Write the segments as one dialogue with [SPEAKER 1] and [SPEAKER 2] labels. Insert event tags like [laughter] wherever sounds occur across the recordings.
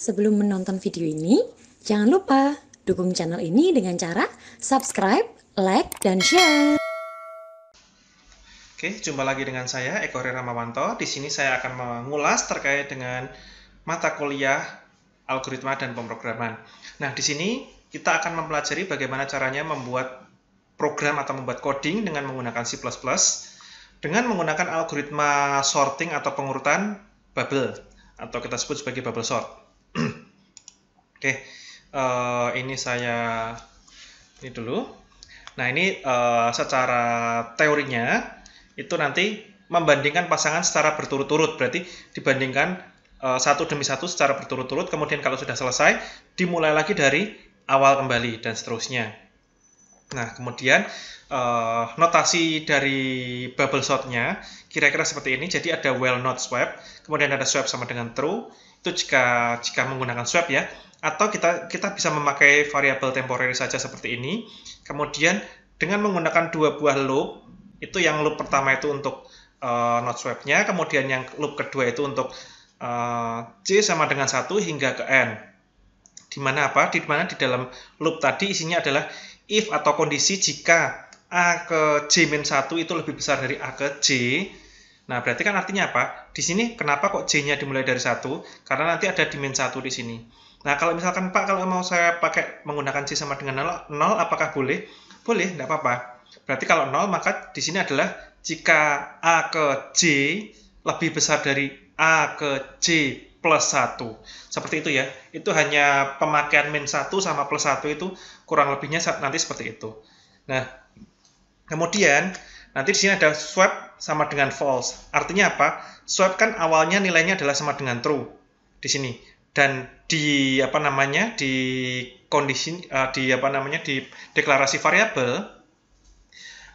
[SPEAKER 1] Sebelum menonton video ini, jangan lupa dukung channel ini dengan cara subscribe, like, dan share. Oke, jumpa lagi dengan saya Eko Mawanto. Di sini saya akan mengulas terkait dengan mata kuliah algoritma dan pemrograman. Nah, di sini kita akan mempelajari bagaimana caranya membuat program atau membuat coding dengan menggunakan C++ dengan menggunakan algoritma sorting atau pengurutan bubble atau kita sebut sebagai bubble sort. Oke, uh, ini saya ini dulu. Nah ini uh, secara teorinya itu nanti membandingkan pasangan secara berturut-turut berarti dibandingkan uh, satu demi satu secara berturut-turut kemudian kalau sudah selesai dimulai lagi dari awal kembali dan seterusnya. Nah kemudian uh, notasi dari bubble sortnya kira-kira seperti ini jadi ada well not swap kemudian ada swap sama dengan true itu jika jika menggunakan swap ya atau kita kita bisa memakai variabel temporary saja seperti ini kemudian dengan menggunakan dua buah loop itu yang loop pertama itu untuk uh, not swapnya kemudian yang loop kedua itu untuk uh, c sama dengan satu hingga ke n di mana apa di mana di dalam loop tadi isinya adalah if atau kondisi jika a ke j min satu itu lebih besar dari a ke j Nah, berarti kan artinya apa? Di sini kenapa kok J-nya dimulai dari satu? Karena nanti ada dimen satu di sini. Nah, kalau misalkan Pak, kalau mau saya pakai menggunakan C sama dengan 0, 0 apakah boleh? Boleh, tidak apa-apa. Berarti kalau 0, maka di sini adalah jika A ke J lebih besar dari A ke J plus 1. Seperti itu ya. Itu hanya pemakaian min 1 sama plus 1 itu kurang lebihnya nanti seperti itu. Nah, kemudian Nanti di sini ada swap sama dengan false. Artinya apa? Swap kan awalnya nilainya adalah sama dengan true di sini. Dan di apa namanya? di kondisi uh, eh, di apa namanya? di deklarasi variabel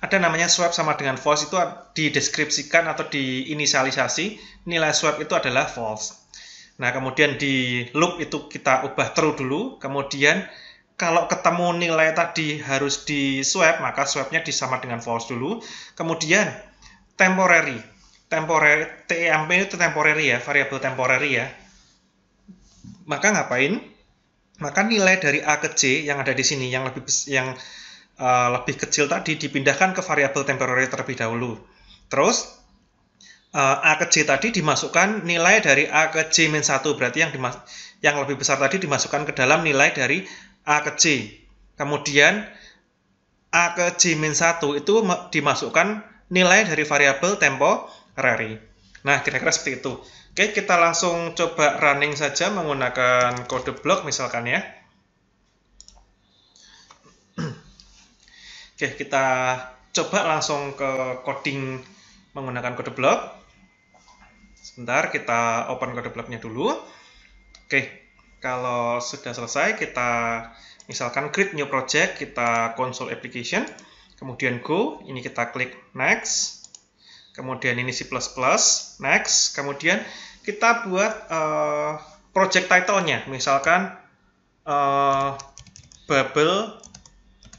[SPEAKER 1] ada namanya swap sama dengan false itu dideskripsikan atau diinisialisasi nilai swap itu adalah false. Nah, kemudian di loop itu kita ubah true dulu, kemudian kalau ketemu nilai tadi harus di swap, maka swapnya disama dengan false dulu. Kemudian temporary, temporary TEMP itu temporary ya, variabel temporary ya. Maka ngapain? Maka nilai dari A ke C yang ada di sini yang lebih yang uh, lebih kecil tadi dipindahkan ke variabel temporary terlebih dahulu. Terus uh, A ke C tadi dimasukkan nilai dari A ke c satu, berarti yang yang lebih besar tadi dimasukkan ke dalam nilai dari A ke C. Kemudian A ke C min 1 itu dimasukkan nilai dari variabel temporary. Nah, kira-kira seperti itu. Oke, kita langsung coba running saja menggunakan kode blok misalkan ya. Oke, kita coba langsung ke coding menggunakan kode blok. Sebentar, kita open kode bloknya dulu. Oke, kalau sudah selesai, kita misalkan create new project, kita console application, kemudian go, ini kita klik next, kemudian ini C++, next, kemudian kita buat uh, project title-nya, misalkan uh, bubble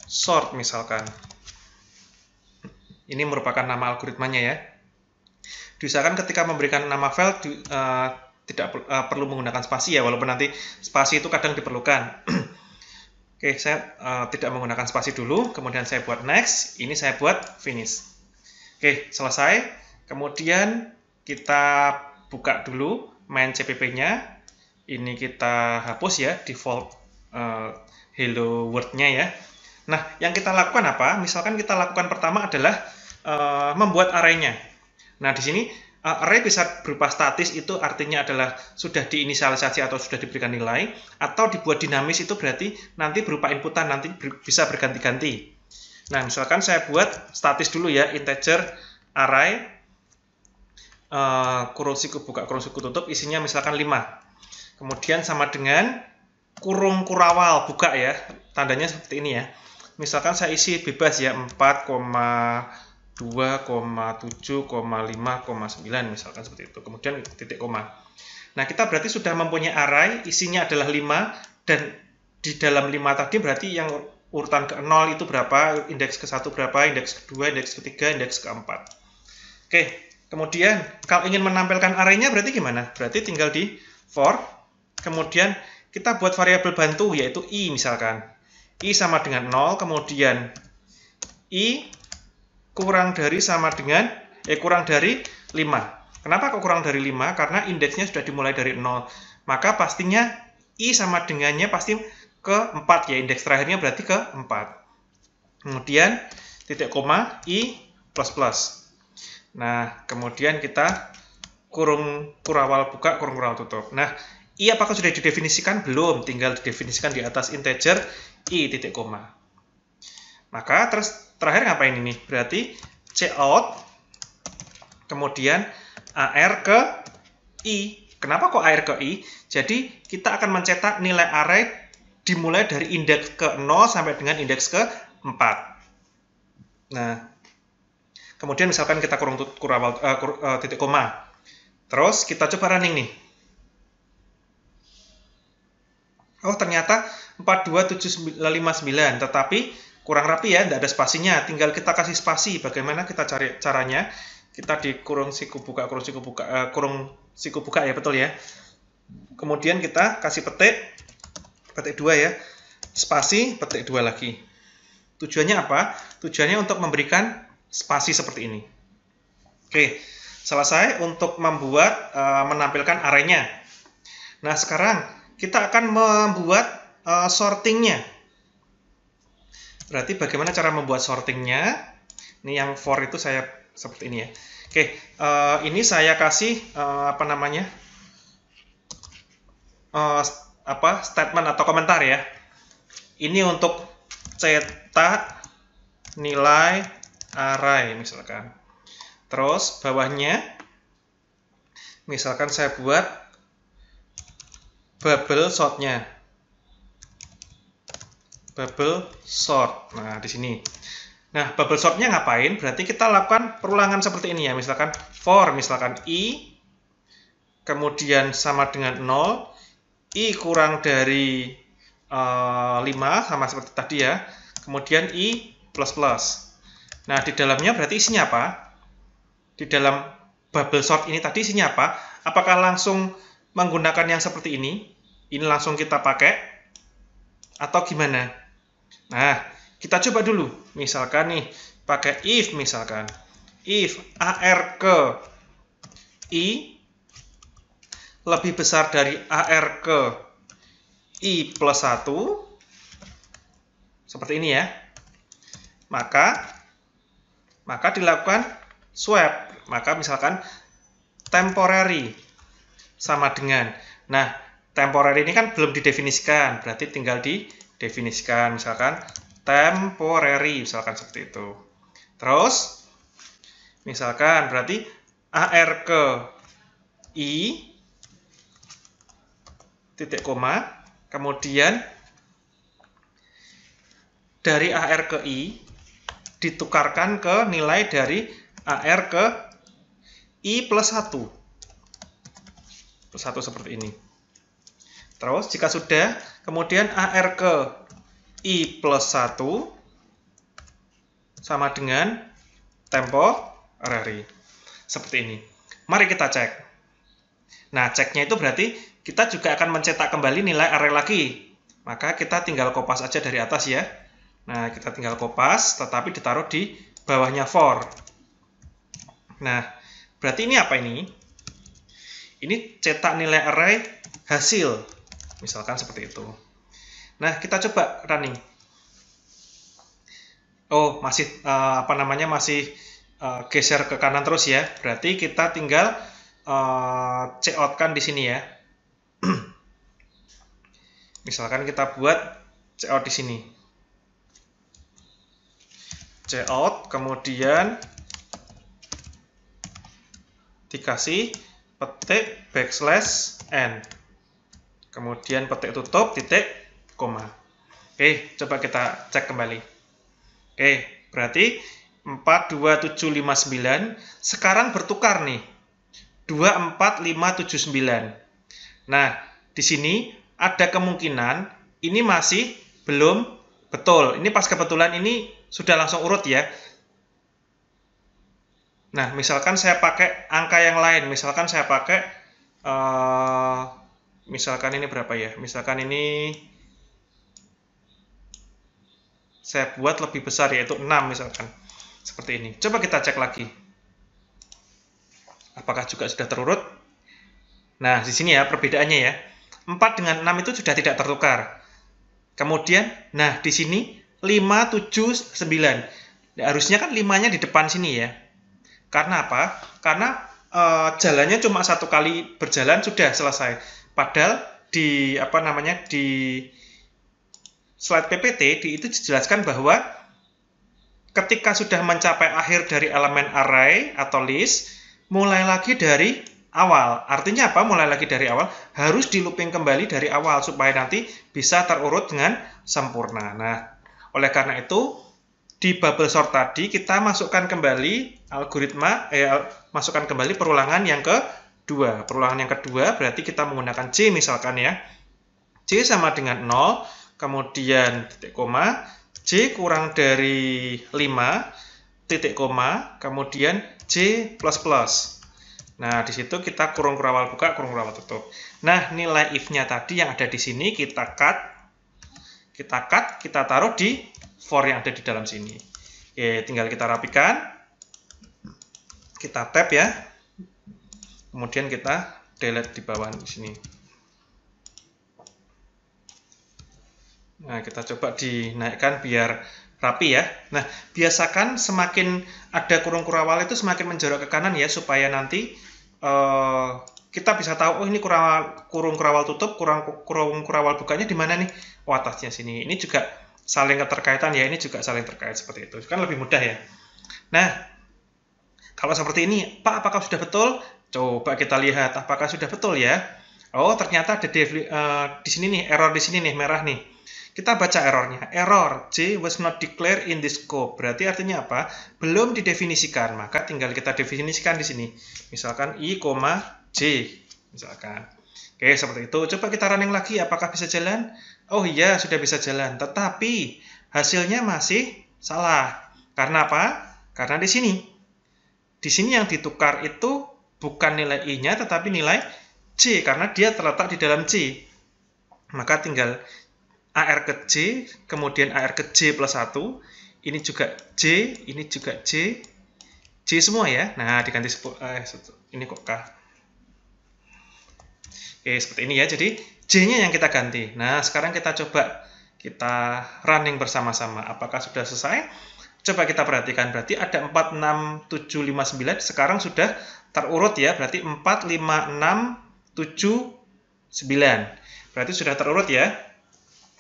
[SPEAKER 1] sort misalkan. Ini merupakan nama algoritmanya ya. Diusahakan ketika memberikan nama file, eh, tidak uh, perlu menggunakan spasi ya walaupun nanti spasi itu kadang diperlukan. [clears throat] Oke, okay, saya uh, tidak menggunakan spasi dulu, kemudian saya buat next, ini saya buat finish. Oke, okay, selesai. Kemudian kita buka dulu main CPP-nya. Ini kita hapus ya default uh, hello world-nya ya. Nah, yang kita lakukan apa? Misalkan kita lakukan pertama adalah uh, membuat arenya. Nah, di sini Eh, array bisa berupa statis itu artinya adalah sudah diinisialisasi atau sudah diberikan nilai atau dibuat dinamis itu berarti nanti berupa inputan nanti ber, bisa berganti-ganti. Nah, misalkan saya buat statis dulu ya integer array uh, eh, kurung siku buka kurung siku tutup isinya misalkan 5. Kemudian sama dengan kurung kurawal buka ya, tandanya seperti ini ya. Misalkan saya isi bebas ya 4, 2,7,5,9 misalkan seperti itu. Kemudian titik koma. Nah, kita berarti sudah mempunyai array isinya adalah 5 dan di dalam 5 tadi berarti yang urutan ke 0 itu berapa, indeks ke 1 berapa, indeks ke 2, indeks ke 3, indeks ke 4. Oke, kemudian kalau ingin menampilkan arraynya berarti gimana? Berarti tinggal di for kemudian kita buat variabel bantu yaitu i misalkan. i sama dengan 0 kemudian i kurang dari sama dengan eh kurang dari 5. Kenapa kok kurang dari 5? Karena indeksnya sudah dimulai dari 0. Maka pastinya i sama dengannya pasti ke 4 ya. Indeks terakhirnya berarti ke 4. Kemudian titik koma i plus plus. Nah, kemudian kita kurung kurawal buka, kurung kurawal tutup. Nah, i apakah sudah didefinisikan? Belum, tinggal didefinisikan di atas integer i titik koma. Maka terus terakhir ngapain ini? Berarti out, kemudian AR eh, ke I. Kenapa kok AR ke I? Jadi kita akan mencetak nilai array dimulai dari indeks ke 0 sampai dengan indeks ke 4. Nah, kemudian misalkan kita kurung, kurawal, uh, eh, kur, uh, titik koma. Terus kita coba running nih. Oh, ternyata 42759, tetapi kurang rapi ya, tidak ada spasinya. Tinggal kita kasih spasi. Bagaimana kita cari caranya? Kita di kurung siku buka, kurung siku buka, uh, eh, kurung siku buka ya betul ya. Kemudian kita kasih petik, petik dua ya, spasi, petik dua lagi. Tujuannya apa? Tujuannya untuk memberikan spasi seperti ini. Oke, selesai untuk membuat uh, menampilkan arenya. Nah sekarang kita akan membuat uh, sortingnya Berarti bagaimana cara membuat sortingnya? Ini yang for itu saya seperti ini ya. Oke, uh, ini saya kasih uh, apa namanya? Uh, apa statement atau komentar ya. Ini untuk cetak nilai array misalkan. Terus bawahnya misalkan saya buat bubble shotnya bubble sort. Nah, di sini. Nah, bubble sortnya ngapain? Berarti kita lakukan perulangan seperti ini ya. Misalkan for, misalkan i, kemudian sama dengan 0, i kurang dari uh, eh, 5, sama seperti tadi ya. Kemudian i plus plus. Nah, di dalamnya berarti isinya apa? Di dalam bubble sort ini tadi isinya apa? Apakah langsung menggunakan yang seperti ini? Ini langsung kita pakai? Atau gimana? Nah, kita coba dulu. Misalkan nih, pakai if misalkan. If AR ke I lebih besar dari AR ke I plus 1. Seperti ini ya. Maka, maka dilakukan swap. Maka misalkan temporary sama dengan. Nah, temporary ini kan belum didefinisikan, berarti tinggal di definisikan misalkan temporary misalkan seperti itu. Terus misalkan berarti AR ke I titik koma kemudian dari AR ke I ditukarkan ke nilai dari AR ke I plus 1 plus 1 seperti ini. Terus jika sudah, kemudian AR ke I plus 1 sama dengan tempo temporary. Seperti ini. Mari kita cek. Nah, ceknya itu berarti kita juga akan mencetak kembali nilai array lagi. Maka kita tinggal kopas aja dari atas ya. Nah, kita tinggal kopas, tetapi ditaruh di bawahnya for. Nah, berarti ini apa ini? Ini cetak nilai array hasil. Misalkan seperti itu. Nah, kita coba running. Oh, masih uh, apa namanya masih uh, geser ke kanan terus ya. Berarti kita tinggal uh, eh, check out kan di sini ya. [clears throat] Misalkan kita buat check out di sini. Check out kemudian dikasih petik backslash n kemudian petik tutup titik koma oke coba kita cek kembali oke berarti 42759 sekarang bertukar nih 24579 nah di sini ada kemungkinan ini masih belum betul ini pas kebetulan ini sudah langsung urut ya Nah, misalkan saya pakai angka yang lain, misalkan saya pakai uh, misalkan ini berapa ya? Misalkan ini saya buat lebih besar yaitu 6 misalkan. Seperti ini. Coba kita cek lagi. Apakah juga sudah terurut? Nah, di sini ya perbedaannya ya. 4 dengan 6 itu sudah tidak tertukar. Kemudian, nah di sini 5, 7, 9. Nah, harusnya kan 5-nya di depan sini ya. Karena apa? Karena e, jalannya cuma satu kali berjalan sudah selesai Padahal di apa namanya di slide PPT di itu dijelaskan bahwa ketika sudah mencapai akhir dari elemen array atau list, mulai lagi dari awal. Artinya apa? Mulai lagi dari awal, harus di looping kembali dari awal supaya nanti bisa terurut dengan sempurna. Nah, oleh karena itu di bubble sort tadi kita masukkan kembali algoritma eh masukkan kembali perulangan yang ke 2. perulangan yang kedua berarti kita menggunakan C misalkan ya. C sama dengan 0, kemudian titik koma, C kurang dari 5, titik koma, kemudian C++. Nah, di situ kita kurung kurawal buka, kurung kurawal tutup. Nah, nilai if-nya tadi yang ada di sini kita cut. Kita cut, kita taruh di for yang ada di dalam sini. Oke, tinggal kita rapikan. Kita tap ya kemudian kita delete di bawah di sini nah kita coba dinaikkan biar rapi ya nah biasakan semakin ada kurung kurawal itu semakin menjorok ke kanan ya supaya nanti uh, kita bisa tahu oh ini kurawal, kurung kurawal tutup kurang kurung kurawal bukanya di mana nih oh atasnya sini ini juga saling keterkaitan ya ini juga saling terkait seperti itu kan lebih mudah ya nah kalau seperti ini, Pak, apakah sudah betul? Coba kita lihat apakah sudah betul ya. Oh, ternyata ada uh, di sini nih, error di sini nih, merah nih. Kita baca errornya. Error J was not declared in this scope. Berarti artinya apa? Belum didefinisikan. Maka tinggal kita definisikan di sini. Misalkan I, J. Misalkan. Oke, seperti itu. Coba kita running lagi. Apakah bisa jalan? Oh iya, sudah bisa jalan. Tetapi hasilnya masih salah. Karena apa? Karena di sini. Di sini yang ditukar itu bukan nilai I-nya tetapi nilai C karena dia terletak di dalam C. Maka tinggal AR ke C, kemudian AR ke C plus 1, ini juga C, ini juga C, C semua ya. Nah, diganti eh, ini kok K. Oke, seperti ini ya. Jadi C-nya yang kita ganti. Nah, sekarang kita coba kita running bersama-sama. Apakah sudah selesai? Coba kita perhatikan. Berarti ada 4, 6, 7, 5, 9. Sekarang sudah terurut ya, berarti 4, 5, 6, 7, 9. Berarti sudah terurut ya.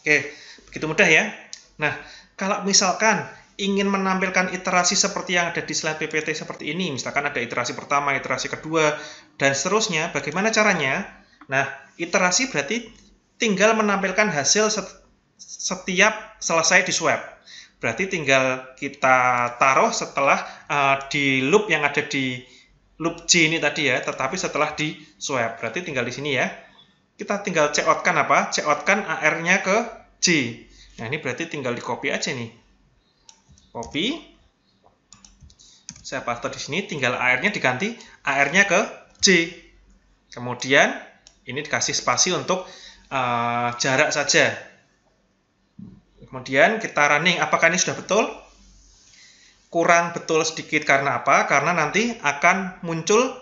[SPEAKER 1] Oke, begitu mudah ya. Nah, kalau misalkan ingin menampilkan iterasi seperti yang ada di slide PPT seperti ini, misalkan ada iterasi pertama, iterasi kedua, dan seterusnya, bagaimana caranya? Nah, iterasi berarti tinggal menampilkan hasil setiap selesai di swap Berarti tinggal kita taruh setelah uh, di loop yang ada di loop J ini tadi ya, tetapi setelah di swap. Berarti tinggal di sini ya. Kita tinggal check out kan apa? Check out kan AR-nya ke J. Nah, ini berarti tinggal di copy aja nih. Copy. Saya paste di sini, tinggal AR-nya diganti AR-nya ke J. Kemudian ini dikasih spasi untuk uh, jarak saja. Kemudian kita running, apakah ini sudah betul? kurang betul sedikit karena apa? Karena nanti akan muncul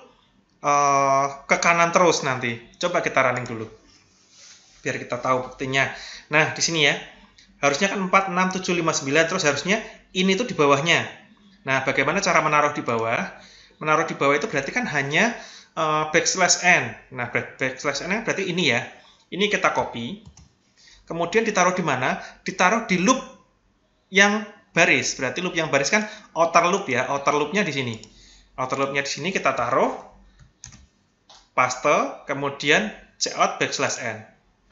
[SPEAKER 1] uh, ke kanan terus nanti. Coba kita running dulu. Biar kita tahu buktinya. Nah, di sini ya. Harusnya kan 4, 6, 7, 5, 9. Terus harusnya ini tuh di bawahnya. Nah, bagaimana cara menaruh di bawah? Menaruh di bawah itu berarti kan hanya uh, backslash n. Nah, backslash n berarti ini ya. Ini kita copy. Kemudian ditaruh di mana? Ditaruh di loop yang baris. Berarti loop yang baris kan outer loop ya. Outer loopnya di sini. Outer loopnya di sini kita taruh paste, kemudian cout backslash n.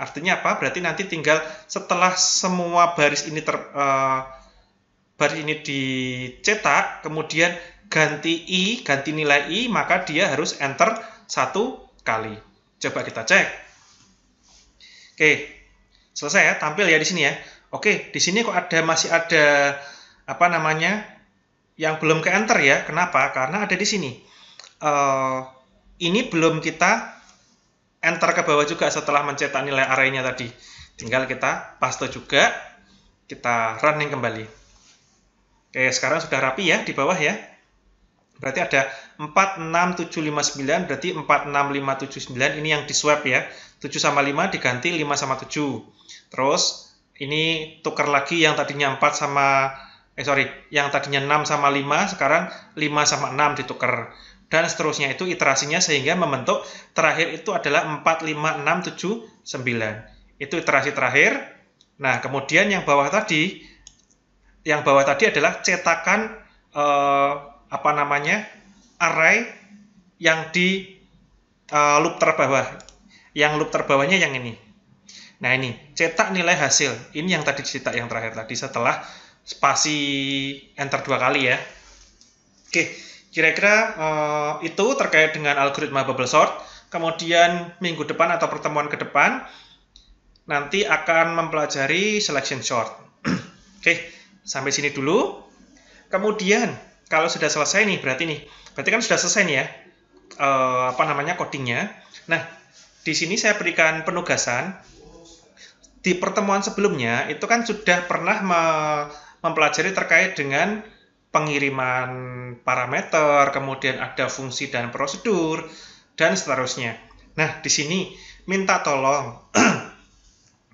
[SPEAKER 1] Artinya apa? Berarti nanti tinggal setelah semua baris ini ter, uh, baris ini dicetak, kemudian ganti i, ganti nilai i, maka dia harus enter satu kali. Coba kita cek. Oke, selesai ya, tampil ya di sini ya. Oke, di sini kok ada masih ada apa namanya yang belum ke enter ya. Kenapa? Karena ada di sini. Uh, ini belum kita enter ke bawah juga setelah mencetak nilai arraynya tadi. Tinggal kita paste juga, kita running kembali. Oke, sekarang sudah rapi ya di bawah ya. Berarti ada 46759 berarti 46579 ini yang di swap ya. 7 sama 5 diganti 5 sama 7. Terus ini tukar lagi yang tadinya 4 sama eh sorry, yang tadinya 6 sama 5, sekarang 5 sama 6 ditukar. Dan seterusnya itu iterasinya sehingga membentuk terakhir itu adalah 4, 5, 6, 7, 9. Itu iterasi terakhir. Nah, kemudian yang bawah tadi, yang bawah tadi adalah cetakan eh, apa namanya array yang di eh, loop terbawah. Yang loop terbawahnya yang ini. Nah ini, cetak nilai hasil. Ini yang tadi cetak yang terakhir tadi setelah spasi enter dua kali ya. Oke, kira-kira uh, itu terkait dengan algoritma bubble sort. Kemudian minggu depan atau pertemuan ke depan nanti akan mempelajari selection sort. [clears throat] Oke, sampai sini dulu. Kemudian kalau sudah selesai nih, berarti nih, berarti kan sudah selesai nih ya, uh, apa namanya codingnya. Nah, di sini saya berikan penugasan di pertemuan sebelumnya itu kan sudah pernah mempelajari terkait dengan pengiriman parameter, kemudian ada fungsi dan prosedur, dan seterusnya. Nah, di sini minta tolong. [clears throat]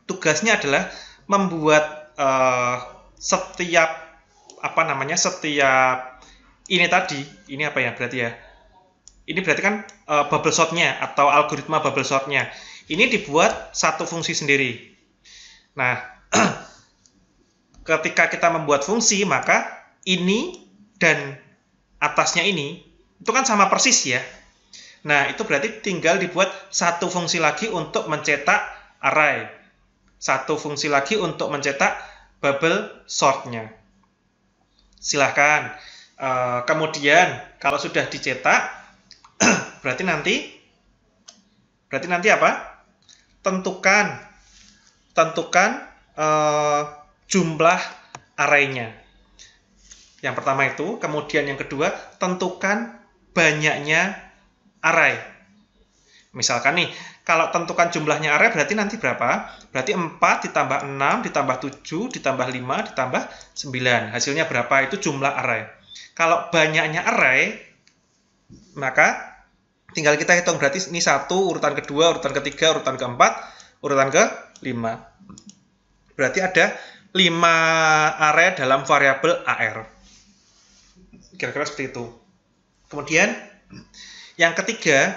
[SPEAKER 1] Tugasnya adalah membuat uh, setiap apa namanya setiap ini tadi ini apa ya berarti ya ini berarti kan uh, bubble sortnya atau algoritma bubble sortnya ini dibuat satu fungsi sendiri nah ketika kita membuat fungsi maka ini dan atasnya ini itu kan sama persis ya. Nah, itu berarti tinggal dibuat satu fungsi lagi untuk mencetak array. Satu fungsi lagi untuk mencetak bubble sortnya. Silahkan. Eh, kemudian, kalau sudah dicetak, [clears throat] berarti nanti, berarti nanti apa? Tentukan, tentukan eh, jumlah arenya. Yang pertama itu, kemudian yang kedua, tentukan banyaknya array. Misalkan nih, kalau tentukan jumlahnya array berarti nanti berapa? Berarti 4 ditambah 6 ditambah 7 ditambah 5 ditambah 9. Hasilnya berapa? Itu jumlah array. Kalau banyaknya array, maka tinggal kita hitung berarti ini satu urutan kedua urutan ketiga urutan keempat urutan ke 5. berarti ada 5 area dalam variabel AR. Kira-kira seperti itu. Kemudian yang ketiga,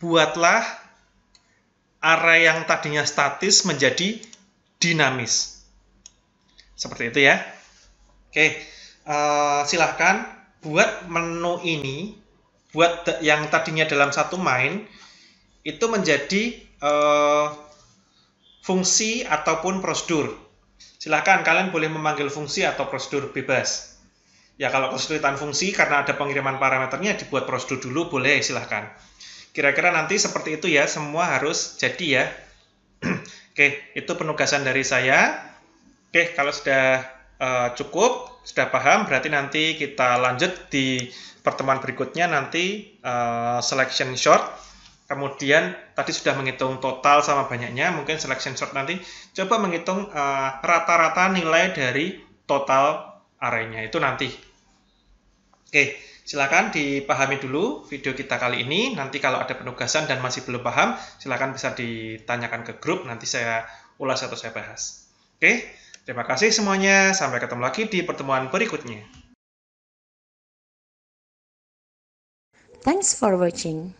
[SPEAKER 1] buatlah area yang tadinya statis menjadi dinamis. Seperti itu ya. Oke, uh, silahkan buat menu ini, buat yang tadinya dalam satu main, itu menjadi uh, fungsi ataupun prosedur Silahkan kalian boleh memanggil fungsi atau prosedur bebas. Ya kalau kesulitan fungsi karena ada pengiriman parameternya dibuat prosedur dulu boleh silahkan. Kira-kira nanti seperti itu ya semua harus jadi ya. [clears throat] Oke itu penugasan dari saya. Oke kalau sudah uh, cukup sudah paham berarti nanti kita lanjut di pertemuan berikutnya nanti uh, selection short Kemudian tadi sudah menghitung total sama banyaknya, mungkin selection sort nanti coba menghitung eh, rata-rata uh, nilai dari total arenya itu nanti. Oke, silakan dipahami dulu video kita kali ini. Nanti kalau ada penugasan dan masih belum paham, silakan bisa ditanyakan ke grup, nanti saya ulas atau saya bahas. Oke, terima kasih semuanya. Sampai ketemu lagi di pertemuan berikutnya. Thanks for watching.